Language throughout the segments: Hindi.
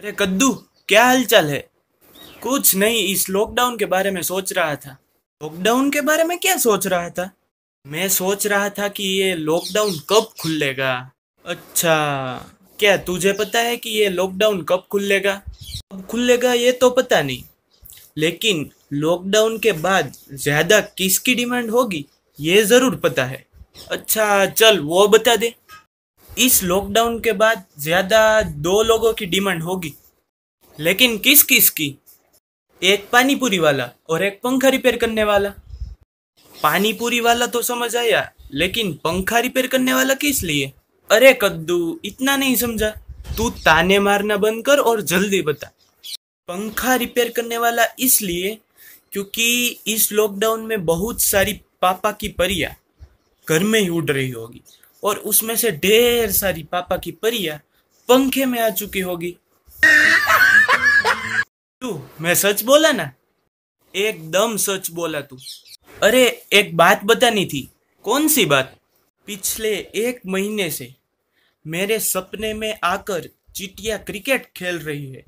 अरे कद्दू क्या हालचाल है कुछ नहीं इस लॉकडाउन के बारे में सोच रहा था लॉकडाउन के बारे में क्या सोच रहा था मैं सोच रहा था कि ये लॉकडाउन कब खुलेगा अच्छा क्या तुझे पता है कि ये लॉकडाउन कब खुलेगा कब खुलेगा ये तो पता नहीं लेकिन लॉकडाउन के बाद ज़्यादा किसकी डिमांड होगी ये ज़रूर पता है अच्छा चल वो बता दे इस लॉकडाउन के बाद ज़्यादा दो लोगों की डिमांड होगी लेकिन किस किस की एक पानीपुरी वाला और एक पंखा रिपेयर करने वाला पानीपुरी वाला तो समझ आया लेकिन पंखा रिपेयर करने वाला किस लिए अरे कद्दू इतना नहीं समझा तू ताने मारना बंद कर और जल्दी बता पंखा रिपेयर करने वाला इसलिए क्योंकि इस लॉकडाउन में बहुत सारी पापा की परिया घर में ही उड़ रही होगी और उसमें से ढेर सारी पापा की परिया पंखे में आ चुकी होगी तू मैं सच बोला ना एकदम सच बोला तू अरे एक बात बतानी थी कौन सी बात पिछले एक महीने से मेरे सपने में आकर चिटिया क्रिकेट खेल रही है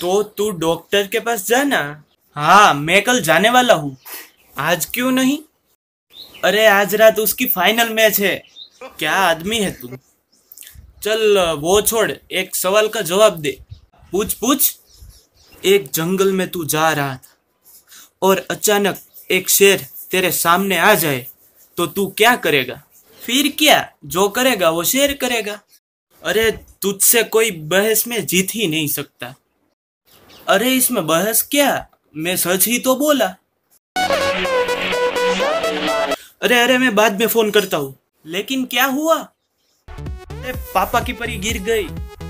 तो तू डॉक्टर के पास जाना हाँ मैं कल जाने वाला हूँ आज क्यों नहीं अरे आज रात उसकी फाइनल मैच है क्या आदमी है तू चल वो छोड़ एक सवाल का जवाब दे पूछ पूछ एक जंगल में तू जा रहा था और अचानक एक शेर तेरे सामने आ जाए तो तू क्या करेगा फिर क्या जो करेगा वो शेर करेगा अरे तुझसे कोई बहस में जीत ही नहीं सकता अरे इसमें बहस क्या मैं सच ही तो बोला अरे अरे मैं बाद में फोन करता हूँ लेकिन क्या हुआ पापा की परी गिर गई